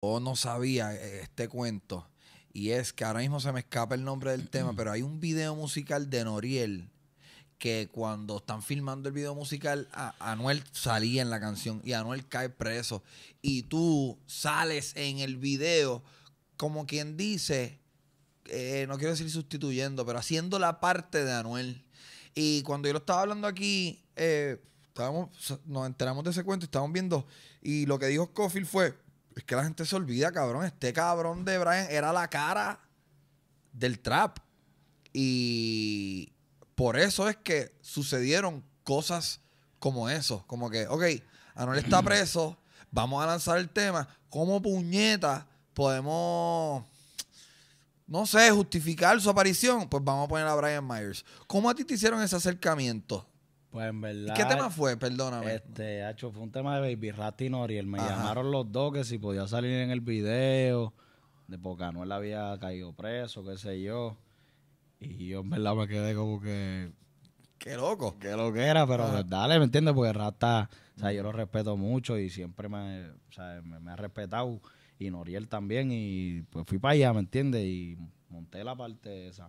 o no sabía eh, este cuento. Y es que ahora mismo se me escapa el nombre del tema, pero hay un video musical de Noriel que cuando están filmando el video musical, Anuel salía en la canción y Anuel cae preso. Y tú sales en el video como quien dice, eh, no quiero decir sustituyendo, pero haciendo la parte de Anuel. Y cuando yo lo estaba hablando aquí, eh, nos enteramos de ese cuento estábamos viendo. Y lo que dijo Scofield fue es que la gente se olvida, cabrón. Este cabrón de Brian era la cara del trap. Y por eso es que sucedieron cosas como eso. Como que, ok, Anuel está preso, vamos a lanzar el tema. ¿Cómo puñeta podemos, no sé, justificar su aparición? Pues vamos a poner a Brian Myers. ¿Cómo a ti te hicieron ese acercamiento? Pues en verdad. ¿Qué tema fue? Perdóname. Este, hecho, fue un tema de Baby Rat y Noriel. Me llamaron los dos que si podía salir en el video. De porque Anuel había caído preso, qué sé yo. Y yo en verdad me quedé como que. Qué loco. Qué lo que era, pero dale, ¿me entiendes? Porque Rata, o sea, yo lo respeto mucho y siempre me, me ha respetado. Y Noriel también. Y pues fui para allá, ¿me entiendes? Y monté la parte esa.